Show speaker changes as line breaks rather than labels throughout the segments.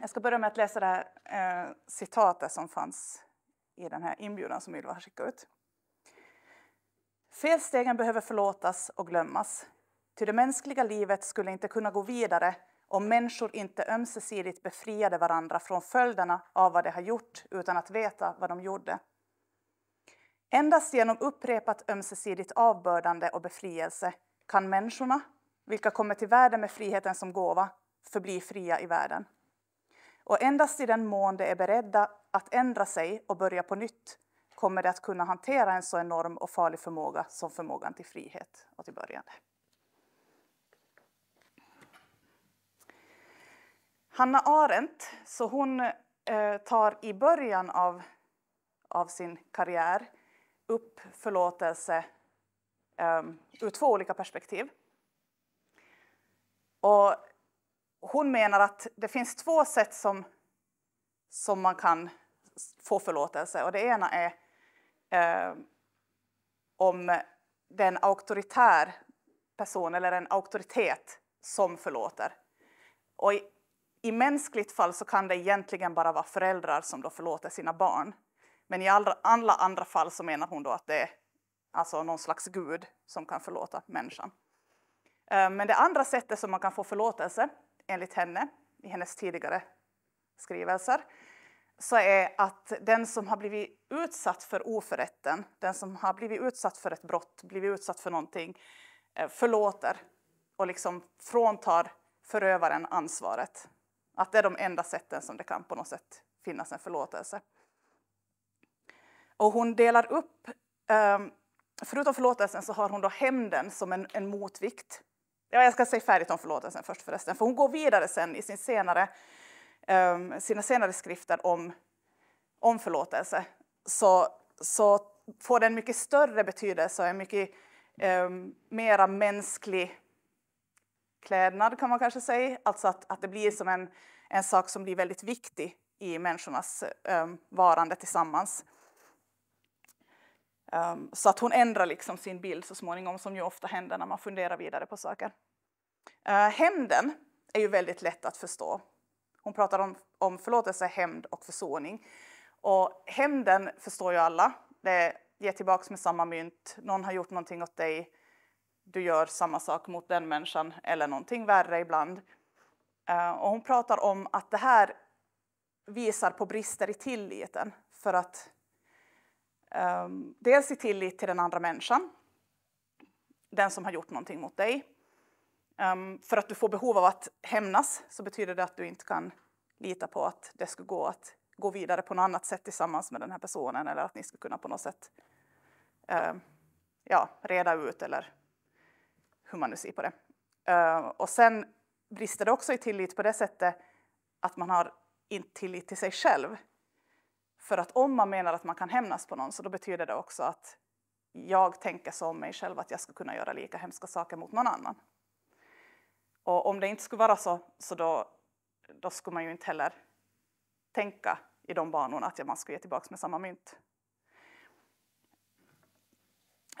Jag ska börja med att läsa det här eh, citatet som fanns i den här inbjudan som Ylva har skickat ut. Felstegen behöver förlåtas och glömmas. Till det mänskliga livet skulle inte kunna gå vidare om människor inte ömsesidigt befriade varandra från följderna av vad de har gjort utan att veta vad de gjorde. Endast genom upprepat ömsesidigt avbördande och befrielse kan människorna, vilka kommer till världen med friheten som gåva, förbli fria i världen. Och endast i den mån de är beredda att ändra sig och börja på nytt kommer de att kunna hantera en så enorm och farlig förmåga som förmågan till frihet och till börjande. Hanna Arendt, så hon eh, tar i början av, av sin karriär upp förlåtelse eh, ur två olika perspektiv. Och hon menar att det finns två sätt som, som man kan få förlåtelse. Och det ena är eh, om det är en auktoritär person eller en auktoritet som förlåter. Och i, i, mänskligt fall så kan det egentligen bara vara föräldrar som då förlåter sina barn. Men i alla, alla andra fall så menar hon då att det är alltså någon slags gud som kan förlåta människan. Eh, men det andra sättet som man kan få förlåtelse enligt henne, i hennes tidigare skrivelser, så är att den som har blivit utsatt för oförrätten, den som har blivit utsatt för ett brott, blivit utsatt för någonting, eh, förlåter och liksom fråntar förövaren ansvaret. Att det är de enda sätten som det kan på något sätt finnas en förlåtelse. Och hon delar upp, ehm, förutom förlåtelsen så har hon då hämnden som en, en motvikt Ja, jag ska säga färdigt om förlåtelsen först förresten, för hon går vidare sen i sin senare, um, sina senare skrifter om, om förlåtelse. Så, så får den mycket större betydelse och en mycket um, mera mänsklig klädnad kan man kanske säga. Alltså att, att det blir som en, en sak som blir väldigt viktig i människornas um, varande tillsammans. Um, så att hon ändrar liksom sin bild så småningom, som ju ofta händer när man funderar vidare på saker. Uh, hämnden är ju väldigt lätt att förstå. Hon pratar om, om förlåtelse, hämnd och försoning. Och hämnden förstår ju alla. Det är ge tillbaka med samma mynt. Någon har gjort någonting åt dig. Du gör samma sak mot den människan eller någonting värre ibland. Uh, och hon pratar om att det här visar på brister i tilliten för att Um, dels i tillit till den andra människan, den som har gjort någonting mot dig. Um, för att du får behov av att hämnas så betyder det att du inte kan lita på att det ska gå att gå vidare på något annat sätt tillsammans med den här personen eller att ni ska kunna på något sätt um, ja, reda ut eller hur man nu ser på det. Uh, och sen brister det också i tillit på det sättet att man har inte tillit till sig själv för att om man menar att man kan hämnas på någon så då betyder det också att jag tänker som mig själv att jag ska kunna göra lika hemska saker mot någon annan. Och om det inte skulle vara så, så då, då skulle man ju inte heller tänka i de banorna att man ska ge tillbaka med samma mynt.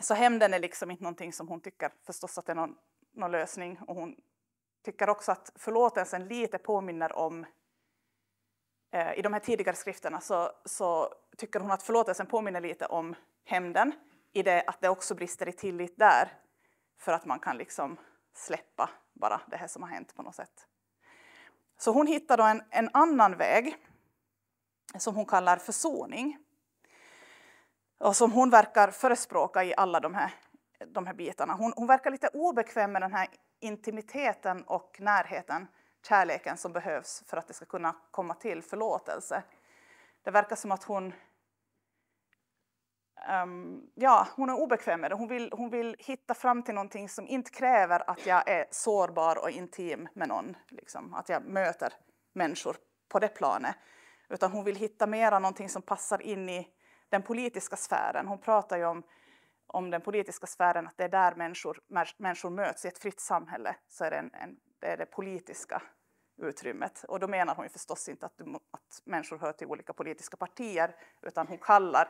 Så hämnden är liksom inte någonting som hon tycker förstås att det är någon, någon lösning och hon tycker också att förlåtelsen lite påminner om Eh, i de här tidigare skrifterna så, så, tycker hon att förlåtelsen påminner lite om hämnden i det att det också brister i tillit där för att man kan liksom släppa bara det här som har hänt på något sätt. Så hon hittar då en, en annan väg som hon kallar försoning och som hon verkar förespråka i alla de här, de här bitarna. Hon, hon verkar lite obekväm med den här intimiteten och närheten kärleken som behövs för att det ska kunna komma till förlåtelse. Det verkar som att hon Um, ja, hon är obekväm med det. Hon vill, hon vill hitta fram till någonting som inte kräver att jag är sårbar och intim med någon, liksom, att jag möter människor på det planet. Utan hon vill hitta mera någonting som passar in i den politiska sfären. Hon pratar ju om, om den politiska sfären, att det är där människor, människor möts. I ett fritt samhälle så är det en, en det är det politiska utrymmet. Och då menar hon ju förstås inte att, du, att människor hör till olika politiska partier, utan hon kallar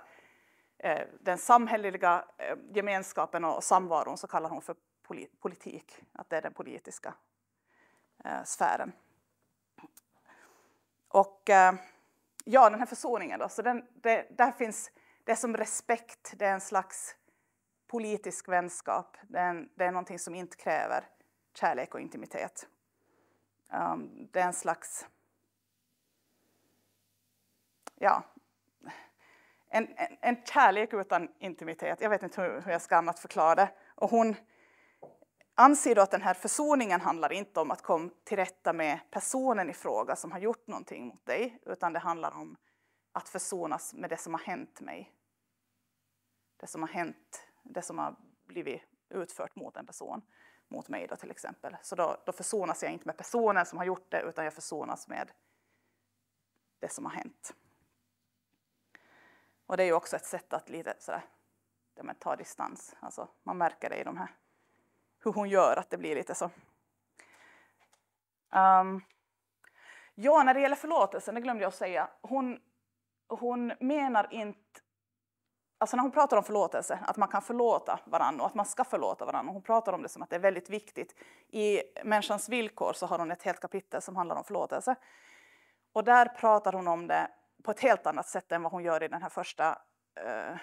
eh, den samhälleliga eh, gemenskapen och samvaron så kallar hon för politik, att det är den politiska eh, sfären. Och eh, ja, den här försoningen då, så den, det, där finns det som respekt, det är en slags politisk vänskap, det är, en, det är någonting som inte kräver kärlek och intimitet. Um, det är en slags... Ja. En, en, en, kärlek utan intimitet. Jag vet inte hur, hur jag ska annat förklara det. Och hon anser då att den här försoningen handlar inte om att komma till rätta med personen i fråga som har gjort någonting mot dig, utan det handlar om att försonas med det som har hänt mig. Det som har hänt, det som har blivit utfört mot en person mot mig då till exempel. Så då, då försonas jag inte med personen som har gjort det utan jag försonas med det som har hänt. Och det är ju också ett sätt att lite sådär, ja, men ta distans. Alltså, man märker det i de här, hur hon gör att det blir lite så. Um, ja, när det gäller förlåtelsen, det glömde jag att säga. Hon, hon menar inte alltså när hon pratar om förlåtelse, att man kan förlåta varandra och att man ska förlåta varandra. Hon pratar om det som att det är väldigt viktigt. I Människans villkor så har hon ett helt kapitel som handlar om förlåtelse. Och där pratar hon om det på ett helt annat sätt än vad hon gör i den här första eh,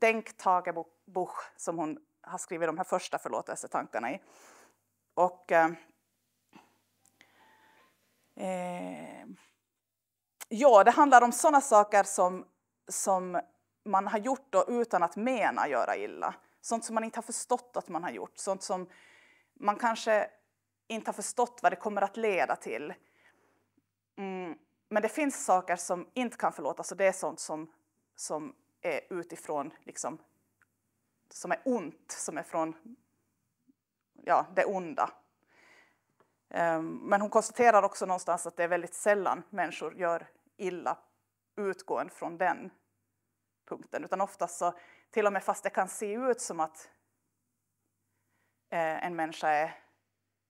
Denk Tagebuch som hon har skrivit de här första förlåtelsetankarna i. Och eh, eh, ja, det handlar om sådana saker som, som man har gjort då utan att mena göra illa. Sånt som man inte har förstått att man har gjort. Sånt som man kanske inte har förstått vad det kommer att leda till. Mm. Men det finns saker som inte kan förlåtas och det är sånt som, som är utifrån, liksom, som är ont, som är från ja, det onda. Ehm, men hon konstaterar också någonstans att det är väldigt sällan människor gör illa utgående från den punkten. Utan oftast så, till och med fast det kan se ut som att eh, en människa är,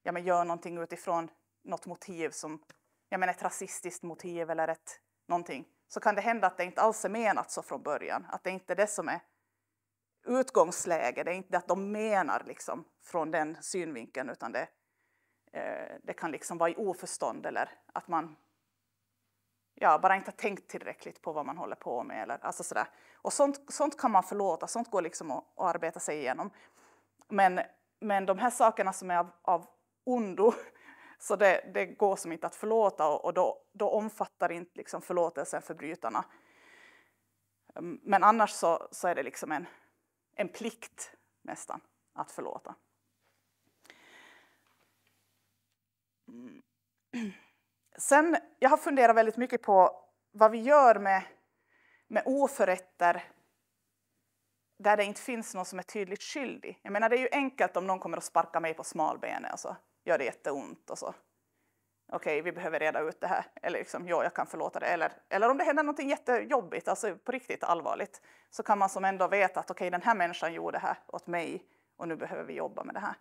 ja, men gör någonting utifrån något motiv som ja, men ett rasistiskt motiv eller ett någonting, så kan det hända att det inte alls är menat så från början. Att det inte är det som är utgångsläget, det är inte det att de menar liksom från den synvinkeln utan det, eh, det kan liksom vara i oförstånd eller att man ja, bara inte har tänkt tillräckligt på vad man håller på med. Eller, alltså sådär. Och sånt, sånt kan man förlåta, sånt går liksom att, att arbeta sig igenom. Men, men de här sakerna som är av, av ondo, så det, det, går som inte att förlåta och, och då, då, omfattar inte liksom förlåtelsen förbrytarna. Mm, men annars så, så är det liksom en, en plikt nästan att förlåta. Mm. Sen, jag har funderat väldigt mycket på vad vi gör med, med oförrätter där det inte finns någon som är tydligt skyldig. Jag menar, det är ju enkelt om någon kommer att sparka mig på smalbenet och så gör det jätteont och så. Okej, vi behöver reda ut det här. Eller liksom, ja, jag kan förlåta det. Eller, eller om det händer något jättejobbigt, alltså på riktigt allvarligt, så kan man som ändå veta att okej, den här människan gjorde det här åt mig och nu behöver vi jobba med det här.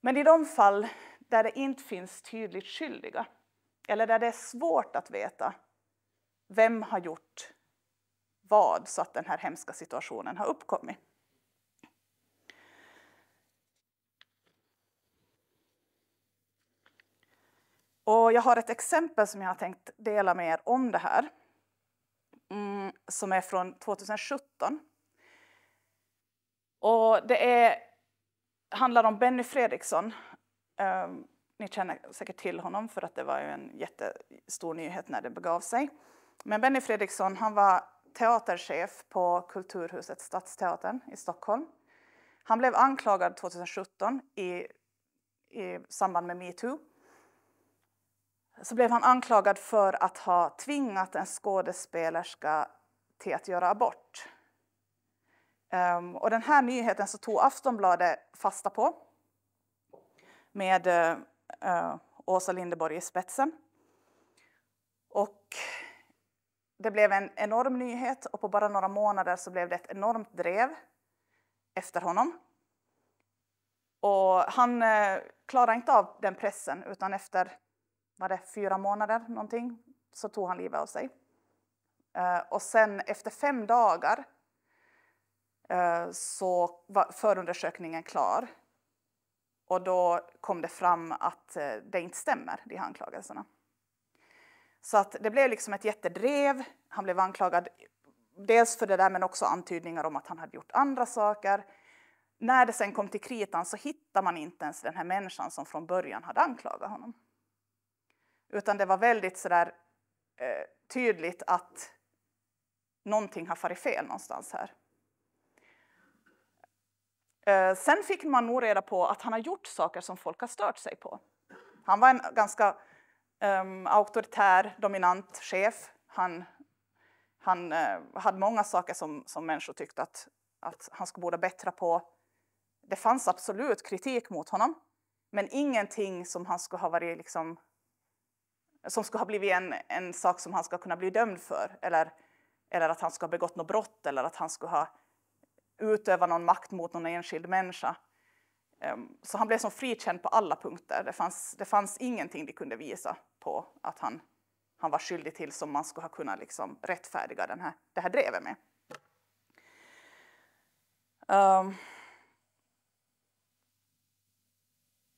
Men i de fall där det inte finns tydligt skyldiga eller där det är svårt att veta vem har gjort vad så att den här hemska situationen har uppkommit. Och jag har ett exempel som jag har tänkt dela med er om det här mm, som är från 2017. Och det är, handlar om Benny Fredriksson ehm, ni känner säkert till honom för att det var ju en jättestor nyhet när det begav sig. Men Benny Fredriksson han var teaterchef på Kulturhuset Stadsteatern i Stockholm. Han blev anklagad 2017 i, i samband med metoo. Så blev han anklagad för att ha tvingat en skådespelerska till att göra abort. Um, och den här nyheten så tog Aftonbladet fasta på med eh, eh, Åsa Lindeborg i spetsen. Och det blev en enorm nyhet och på bara några månader så blev det ett enormt drev efter honom. Och han eh, klarade inte av den pressen utan efter var det fyra månader någonting så tog han livet av sig. Eh, och sen efter fem dagar eh, så var förundersökningen klar och då kom det fram att eh, det inte stämmer, de här anklagelserna. Så att det blev liksom ett jättedrev. Han blev anklagad dels för det där men också antydningar om att han hade gjort andra saker. När det sen kom till kritan så hittade man inte ens den här människan som från början hade anklagat honom. Utan det var väldigt sådär eh, tydligt att någonting har farit fel någonstans här. Eh, sen fick man nog reda på att han har gjort saker som folk har stört sig på. Han var en ganska um, auktoritär, dominant chef. Han, han uh, hade många saker som, som människor tyckte att, att han skulle borde bättra på. Det fanns absolut kritik mot honom, men ingenting som han skulle ha varit liksom, som skulle ha blivit en, en sak som han ska kunna bli dömd för eller, eller att han ska ha begått något brott eller att han skulle ha utöva någon makt mot någon enskild människa. Ehm, så han blev som frikänd på alla punkter. Det fanns, det fanns ingenting de kunde visa på att han, han var skyldig till som man skulle ha kunnat liksom rättfärdiga den här, det här drevet med. Um,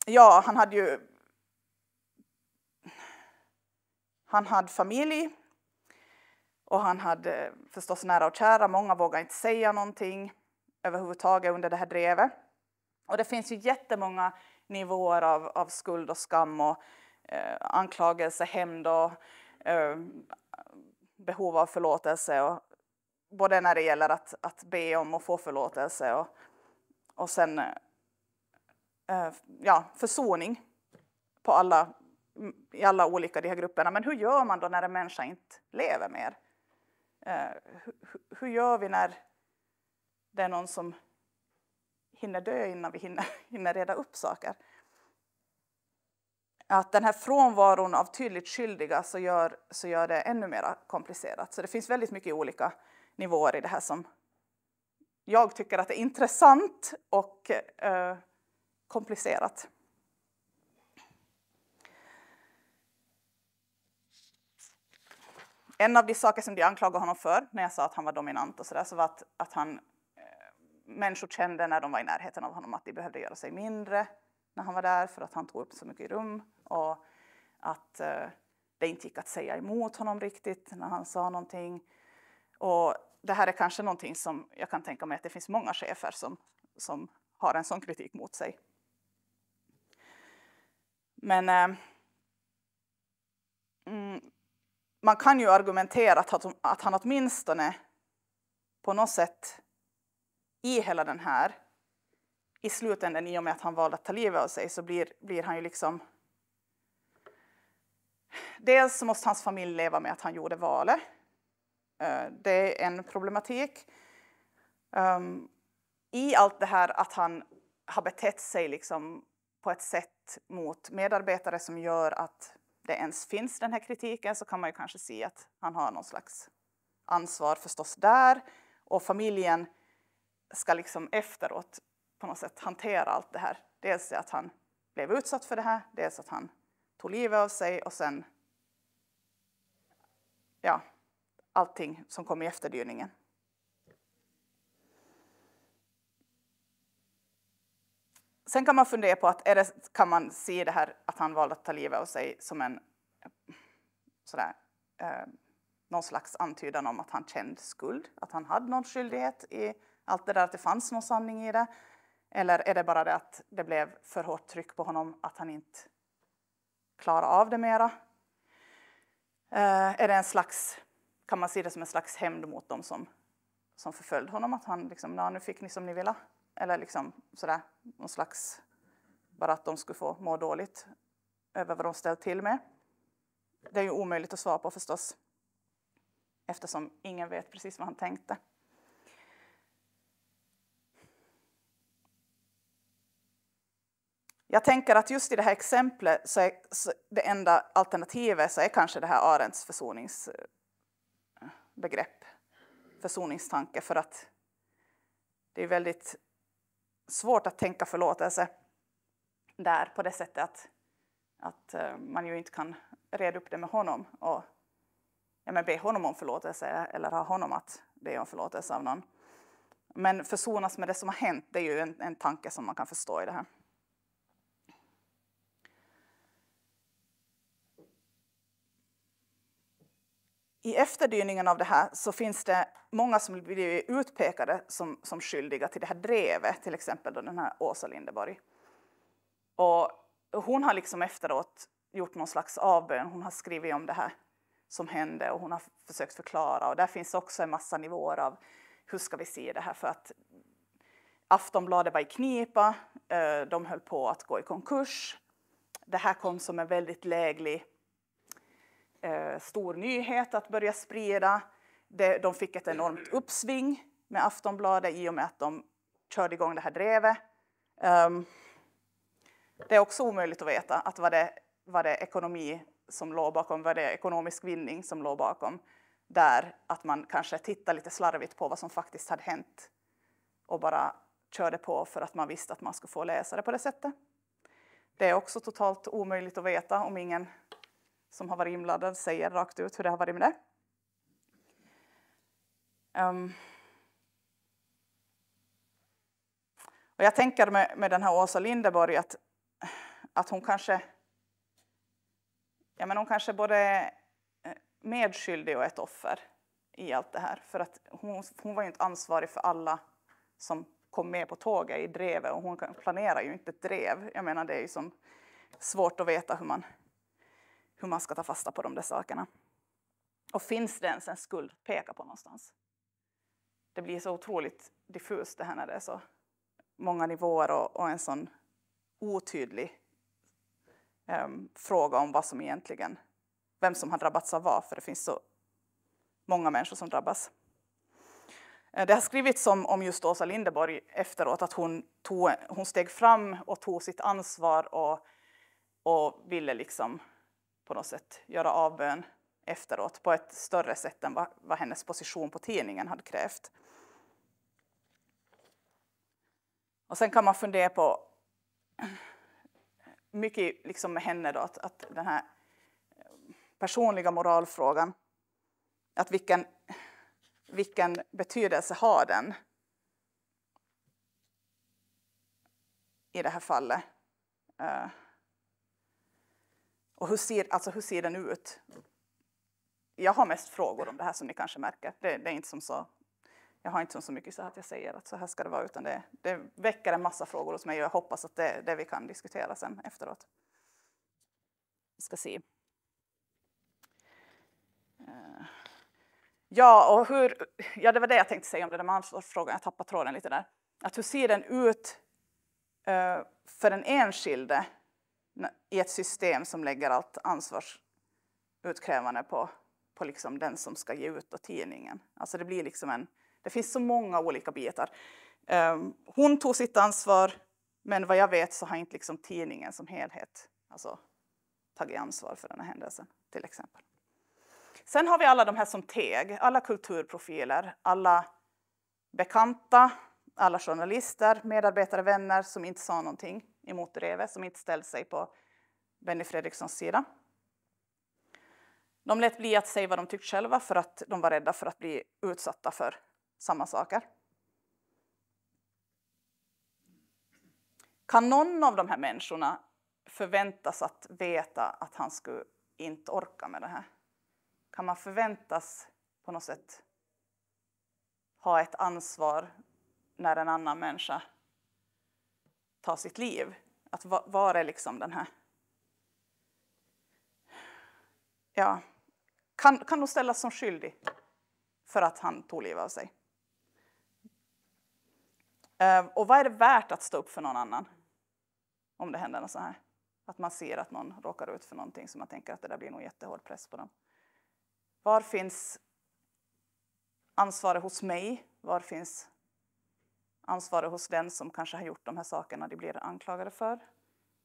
ja, han hade ju... Han hade familj och han hade förstås nära och kära. Många vågade inte säga någonting överhuvudtaget under det här drevet. Och det finns ju jättemånga nivåer av, av skuld och skam och eh, anklagelse, hämnd och eh, behov av förlåtelse. Och, både när det gäller att, att be om och få förlåtelse och, och sen eh, ja, försoning på alla, i alla olika de här grupperna. Men hur gör man då när en människa inte lever mer? Eh, hur, hur gör vi när det är någon som hinner dö innan vi hinner, hinner reda upp saker. Att den här frånvaron av tydligt skyldiga så gör, så gör det ännu mer komplicerat. Så det finns väldigt mycket olika nivåer i det här som jag tycker att det är intressant och eh, komplicerat. En av de saker som de anklagade honom för när jag sa att han var dominant och så, där, så var att, att han människor kände när de var i närheten av honom att de behövde göra sig mindre när han var där för att han tog upp så mycket rum och att eh, det inte gick att säga emot honom riktigt när han sa någonting. Och det här är kanske någonting som jag kan tänka mig att det finns många chefer som, som har en sån kritik mot sig. Men eh, mm, man kan ju argumentera att, att han åtminstone på något sätt i hela den här, i slutändan i och med att han valde att ta livet av sig så blir, blir han ju liksom... Dels måste hans familj leva med att han gjorde valet. Eh, det är en problematik. Ehm, I allt det här att han har betett sig liksom på ett sätt mot medarbetare som gör att det ens finns den här kritiken så kan man ju kanske se att han har någon slags ansvar förstås där. Och familjen ska liksom efteråt på något sätt hantera allt det här. Dels att han blev utsatt för det här, dels att han tog livet av sig och sen ja, allting som kom i efterdyningen. Sen kan man fundera på att det, kan man se det här att han valde att ta livet av sig som en sådär, eh, någon slags antydan om att han kände skuld, att han hade någon skyldighet i allt det där att det fanns någon sanning i det. Eller är det bara det att det blev för hårt tryck på honom att han inte klarar av det mera? Eh, är det en slags, kan man se det som en slags hämnd mot dem som, som förföljde honom? Att han liksom, nah, nu fick ni som ni ville. Eller liksom sådär, någon slags, bara att de skulle få må dåligt över vad de ställt till med. Det är ju omöjligt att svara på förstås eftersom ingen vet precis vad han tänkte. Jag tänker att just i det här exemplet så är det enda alternativet så är kanske det här Arendts försoningsbegrepp, försoningstanke, för att det är väldigt svårt att tänka förlåtelse där på det sättet att, att eh, man ju inte kan reda upp det med honom och ja, men be honom om förlåtelse eller ha honom att be om förlåtelse av någon. Men försonas med det som har hänt, det är ju en, en tanke som man kan förstå i det här. I efterdyningen av det här så finns det många som blir utpekade som, som skyldiga till det här drevet, till exempel då den här Åsa Lindeborg. Och hon har liksom efteråt gjort någon slags avbön, hon har skrivit om det här som hände och hon har försökt förklara och där finns också en massa nivåer av hur ska vi se det här för att Aftonbladet var i knipa, eh, de höll på att gå i konkurs. Det här kom som en väldigt läglig eh, stor nyhet att börja sprida. Det, de fick ett enormt uppsving med Aftonbladet i och med att de körde igång det här drevet. Um, det är också omöjligt att veta att vad det, vad det ekonomi som låg bakom, vad det ekonomisk vinning som låg bakom. Där att man kanske tittade lite slarvigt på vad som faktiskt hade hänt och bara körde på för att man visste att man skulle få läsare på det sättet. Det är också totalt omöjligt att veta om ingen som har varit inblandad säger rakt ut hur det har varit med det. Um. och jag tänker med, med den här Åsa Lindeborg att, att hon kanske ja, men hon kanske både är medskyldig och ett offer i allt det här. För att hon, hon var ju inte ansvarig för alla som kom med på tåget i drevet och hon planerar ju inte ett drev. Jag menar det är ju som svårt att veta hur man hur man ska ta fasta på de där sakerna. Och finns det ens en skuld att peka på någonstans? Det blir så otroligt diffust det här när det är så många nivåer och, och en sån otydlig um, fråga om vad som egentligen, vem som har drabbats av vad, för det finns så många människor som drabbas. Eh, det har skrivits om, om just Åsa Lindeborg efteråt, att hon, tog, hon steg fram och tog sitt ansvar och, och ville liksom på något sätt göra avbön efteråt på ett större sätt än vad, vad hennes position på tidningen hade krävt. Och sen kan man fundera på mycket liksom med henne då, att, att den här personliga moralfrågan, att vilken, vilken betydelse har den i det här fallet? Uh, och hur ser, alltså, hur ser den ut? Jag har mest frågor om det här som ni kanske märker. Det, det är inte som så, jag har inte så mycket så att jag säger att så här ska det vara utan det, det väcker en massa frågor hos mig och jag hoppas att det är det vi kan diskutera sen efteråt. Vi ska se. Eh, ja, och hur, ja, det var det jag tänkte säga om det där med ansvarsfrågan. Jag tappade tråden lite där. Att hur ser den ut eh, för den enskilde i ett system som lägger allt ansvarsutkrävande på, på liksom den som ska ge ut och tidningen. Alltså det, blir liksom en, det finns så många olika bitar. Um, hon tog sitt ansvar, men vad jag vet så har inte liksom tidningen som helhet alltså, tagit ansvar för den här händelsen, till exempel. Sen har vi alla de här som teg, alla kulturprofiler, alla bekanta, alla journalister, medarbetare, vänner som inte sa någonting emot Reve som inte ställde sig på Benny Fredrikssons sida. De lät bli att säga vad de tyckte själva för att de var rädda för att bli utsatta för samma saker. Kan någon av de här människorna förväntas att veta att han skulle inte orka med det här? Kan man förväntas på något sätt ha ett ansvar när en annan människa ta sitt liv. Att var är liksom den här... Ja, kan, kan nog ställas som skyldig för att han tog livet av sig. Eh, och vad är det värt att stå upp för någon annan? Om det händer något så här. Att man ser att någon råkar ut för någonting som man tänker att det där blir nog jättehård press på dem. Var finns ansvaret hos mig? Var finns ansvaret hos den som kanske har gjort de här sakerna de blir anklagade för.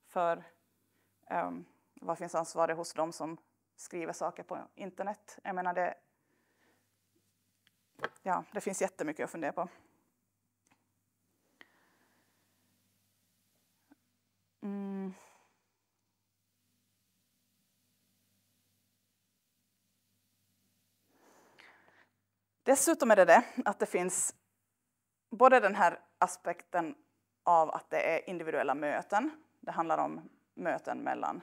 För um, vad finns ansvaret hos de som skriver saker på internet? Jag menar det, ja, det finns jättemycket att fundera på. Mm. Dessutom är det det att det finns både den här aspekten av att det är individuella möten. Det handlar om möten mellan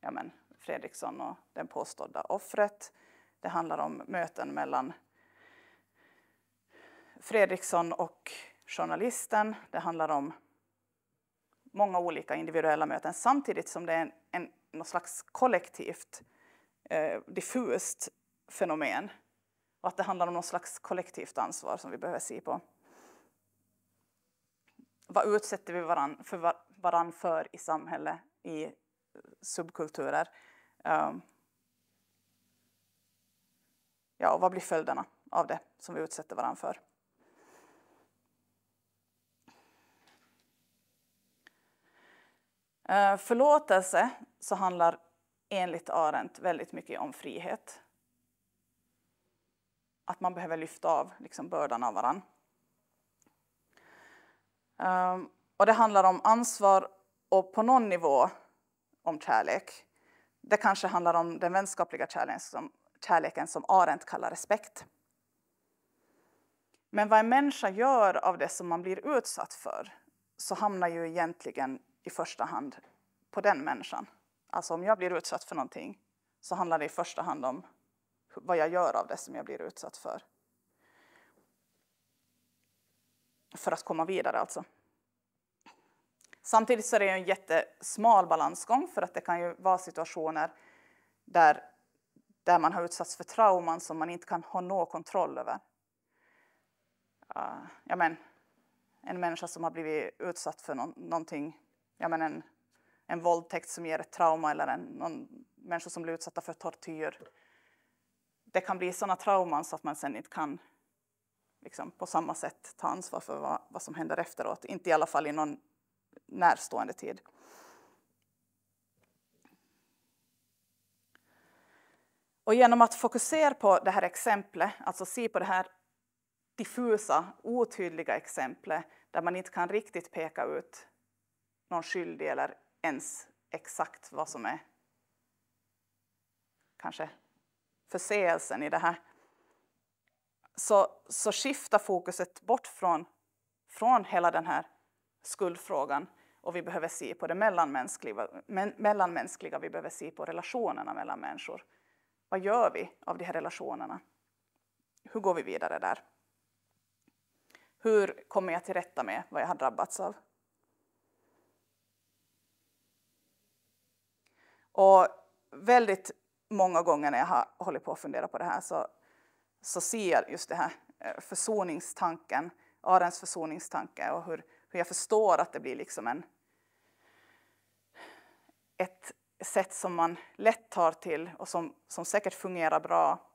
ja men, Fredriksson och den påstådda offret. Det handlar om möten mellan Fredriksson och journalisten. Det handlar om många olika individuella möten samtidigt som det är en, en, något slags kollektivt eh, diffust fenomen och att det handlar om något slags kollektivt ansvar som vi behöver se på vad utsätter vi varandra för, varann för i samhället, i eh, subkulturer? Um, ja, och vad blir följderna av det som vi utsätter varandra för? Uh, förlåtelse så handlar enligt Arendt väldigt mycket om frihet. Att man behöver lyfta av liksom, bördan av varandra. Ehm, och det handlar om ansvar och på någon nivå om kärlek. Det kanske handlar om den vänskapliga kärleken som, kärleken som Arendt kallar respekt. Men vad en människa gör av det som man blir utsatt för så hamnar ju egentligen i första hand på den människan. Alltså om jag blir utsatt för någonting så handlar det i första hand om vad jag gör av det som jag blir utsatt för. för att komma vidare. Alltså. Samtidigt så är det en jättesmal balansgång för att det kan ju vara situationer där, där man har utsatts för trauman som man inte kan ha någon kontroll över. Uh, ja, men, en människa som har blivit utsatt för no någonting, ja, men en, en våldtäkt som ger ett trauma eller en, någon människa som blir utsatta för tortyr. Det kan bli sådana trauman så att man sen inte kan liksom, på samma sätt ta ansvar för vad, vad som händer efteråt. Inte i alla fall i någon närstående tid. Och genom att fokusera på det här exemplet, alltså se på det här diffusa, otydliga exemplet där man inte kan riktigt peka ut någon skyldig eller ens exakt vad som är kanske förseelsen i det här så, så skiftar fokuset bort från, från hela den här skuldfrågan och vi behöver se på det mellanmänskliga, men, mellanmänskliga, vi behöver se på relationerna mellan människor. Vad gör vi av de här relationerna? Hur går vi vidare där? Hur kommer jag till rätta med vad jag har drabbats av? Och väldigt många gånger när jag har hållit på att fundera på det här så så ser just det här eh, försoningstanken, Arens försoningstanke och hur, hur jag förstår att det blir liksom en, ett sätt som man lätt tar till och som, som säkert fungerar bra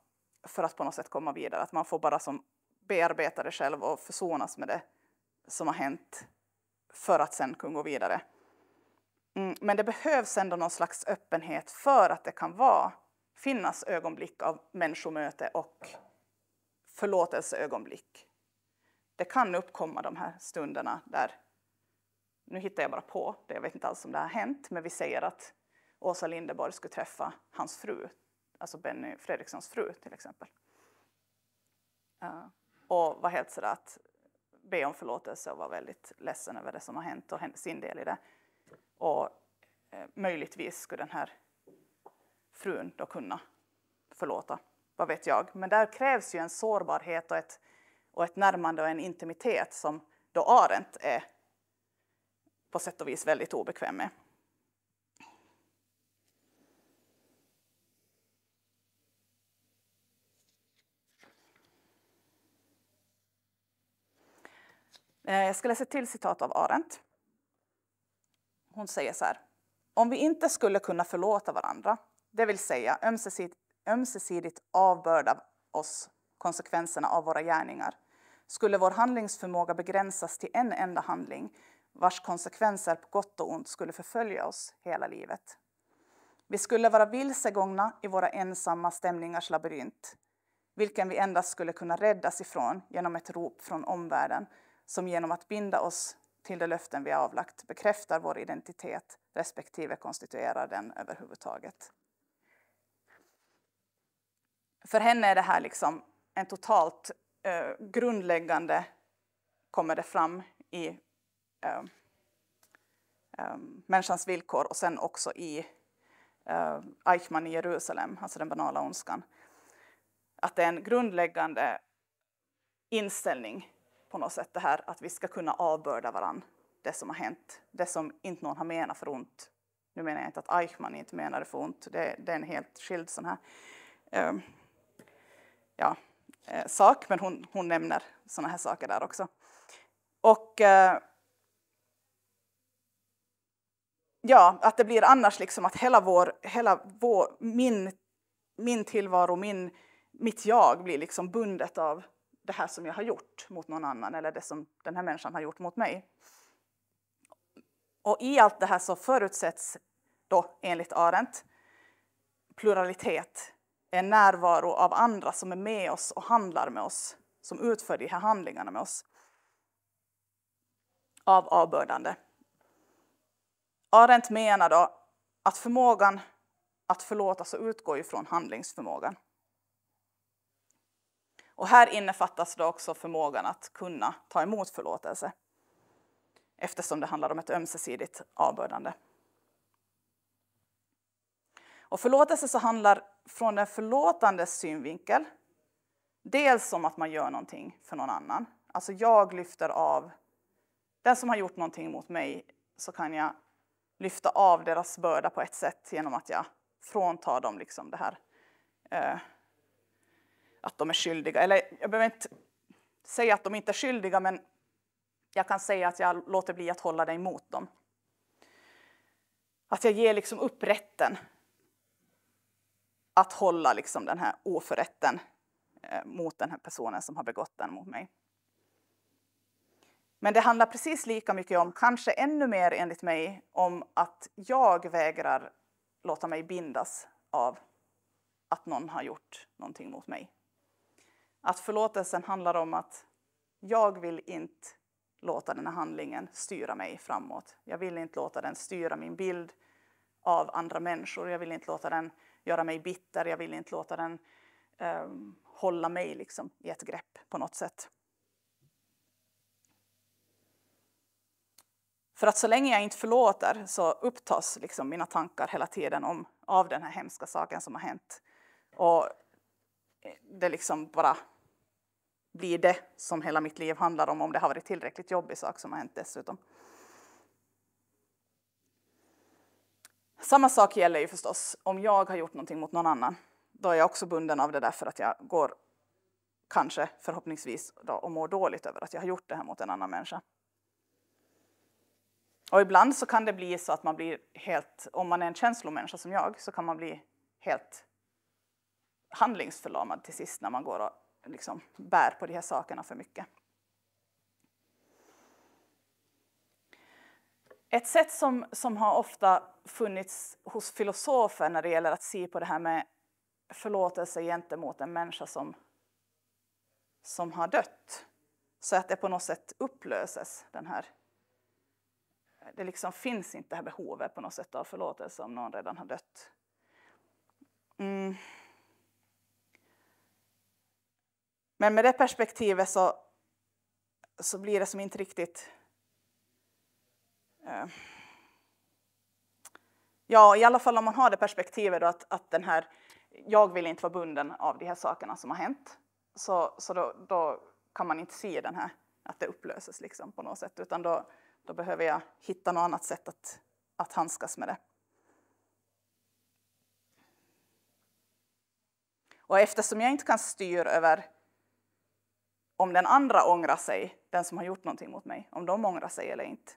för att på något sätt komma vidare. Att man får bara som bearbeta det själv och försonas med det som har hänt för att sen kunna gå vidare. Mm, men det behövs ändå någon slags öppenhet för att det kan vara, finnas ögonblick av människomöte och förlåtelseögonblick. Det kan uppkomma de här stunderna där, nu hittar jag bara på, jag vet inte alls om det har hänt, men vi säger att Åsa Lindeborg skulle träffa hans fru, alltså Benny Fredrikssons fru till exempel. Eh, och var helt sådär att be om förlåtelse och var väldigt ledsen över det som har hänt och sin del i det. Och eh, möjligtvis skulle den här frun då kunna förlåta vad vet jag. Men där krävs ju en sårbarhet och ett, och ett närmande och en intimitet som då Arendt är på sätt och vis väldigt obekväm med. Eh, jag ska läsa ett till citat av Arendt. Hon säger så här. Om vi inte skulle kunna förlåta varandra, det vill säga ömsesidigt ömsesidigt avbörda oss konsekvenserna av våra gärningar skulle vår handlingsförmåga begränsas till en enda handling vars konsekvenser på gott och ont skulle förfölja oss hela livet. Vi skulle vara vilsegångna i våra ensamma stämningars labyrint vilken vi endast skulle kunna räddas ifrån genom ett rop från omvärlden som genom att binda oss till de löften vi avlagt bekräftar vår identitet respektive konstituerar den överhuvudtaget. För henne är det här liksom en totalt eh, grundläggande, kommer det fram i eh, eh, människans villkor och sen också i eh, Eichmann i Jerusalem, alltså den banala ondskan. Att det är en grundläggande inställning på något sätt det här att vi ska kunna avbörda varandra det som har hänt, det som inte någon har menat för ont. Nu menar jag inte att Eichmann inte menade för ont, det, det är en helt skild sån här eh, ja, eh, sak, men hon, hon nämner sådana här saker där också. Och eh, ja, att det blir annars liksom att hela vår, hela vår min, min tillvaro, min, mitt jag blir liksom bundet av det här som jag har gjort mot någon annan eller det som den här människan har gjort mot mig. Och i allt det här så förutsätts då enligt Arendt pluralitet är en närvaro av andra som är med oss och handlar med oss, som utför de här handlingarna med oss av avbördande. Arendt menar då att förmågan att förlåta så utgår ju från handlingsförmågan. Och här innefattas då också förmågan att kunna ta emot förlåtelse eftersom det handlar om ett ömsesidigt avbördande. Och förlåtelse så handlar från den förlåtandes synvinkel. Dels som att man gör någonting för någon annan. Alltså jag lyfter av, den som har gjort någonting mot mig så kan jag lyfta av deras börda på ett sätt genom att jag fråntar dem liksom det här eh, att de är skyldiga. Eller jag behöver inte säga att de inte är skyldiga men jag kan säga att jag låter bli att hålla dig emot dem. Att jag ger liksom upp rätten att hålla liksom den här oförrätten eh, mot den här personen som har begått den mot mig. Men det handlar precis lika mycket om, kanske ännu mer enligt mig, om att jag vägrar låta mig bindas av att någon har gjort någonting mot mig. Att förlåtelsen handlar om att jag vill inte låta den här handlingen styra mig framåt. Jag vill inte låta den styra min bild av andra människor. Jag vill inte låta den göra mig bitter, jag vill inte låta den eh, hålla mig liksom, i ett grepp på något sätt. För att så länge jag inte förlåter så upptas liksom mina tankar hela tiden om, av den här hemska saken som har hänt. Och eh, det liksom bara blir det som hela mitt liv handlar om, om det har varit tillräckligt jobbig sak som har hänt dessutom. Samma sak gäller ju förstås om jag har gjort någonting mot någon annan. Då är jag också bunden av det därför att jag går, kanske förhoppningsvis, då, och mår dåligt över att jag har gjort det här mot en annan människa. Och ibland så kan det bli så att man blir helt, om man är en känslomänniska som jag, så kan man bli helt handlingsförlamad till sist när man går och liksom bär på de här sakerna för mycket. Ett sätt som, som har ofta funnits hos filosofer när det gäller att se på det här med förlåtelse gentemot en människa som, som har dött, så att det på något sätt upplöses. Den här, det liksom finns inte det här behovet på något sätt av förlåtelse om någon redan har dött. Mm. Men med det perspektivet så, så blir det som inte riktigt Eh, ja, i alla fall om man har det perspektivet då att, att den här, jag vill inte vara bunden av de här sakerna som har hänt, så, så då, då kan man inte se den här, att det upplöses liksom på något sätt, utan då, då behöver jag hitta något annat sätt att, att handskas med det. Och eftersom jag inte kan styra över om den andra ångrar sig, den som har gjort någonting mot mig, om de ångrar sig eller inte,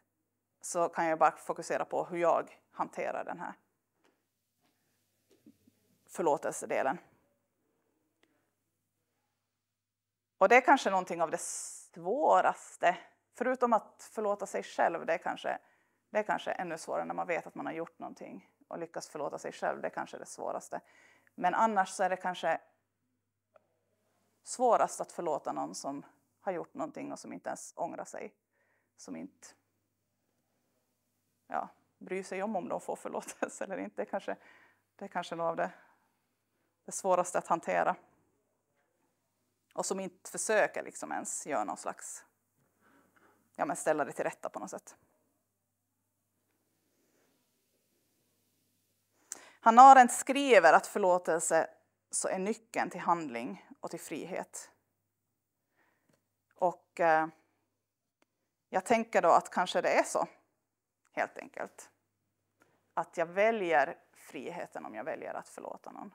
så kan jag bara fokusera på hur jag hanterar den här förlåtelsedelen. Och det är kanske någonting av det svåraste, förutom att förlåta sig själv. Det är kanske, det är kanske ännu svårare när man vet att man har gjort någonting och lyckas förlåta sig själv. Det är kanske det svåraste. Men annars så är det kanske svårast att förlåta någon som har gjort någonting och som inte ens ångrar sig. Som inte ja, bry sig om om de får förlåtelse eller inte. Det kanske, det är kanske något av det, det svåraste att hantera. Och som inte försöker liksom ens göra någon slags, ja men ställa det till rätta på något sätt. Han Arendt skriver att förlåtelse så är nyckeln till handling och till frihet. Och eh, jag tänker då att kanske det är så helt enkelt. Att jag väljer friheten om jag väljer att förlåta någon.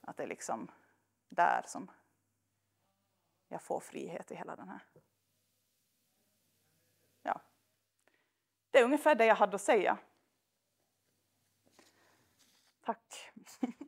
Att det är liksom där som jag får frihet i hela den här. Ja. Det är ungefär det jag hade att säga. Tack.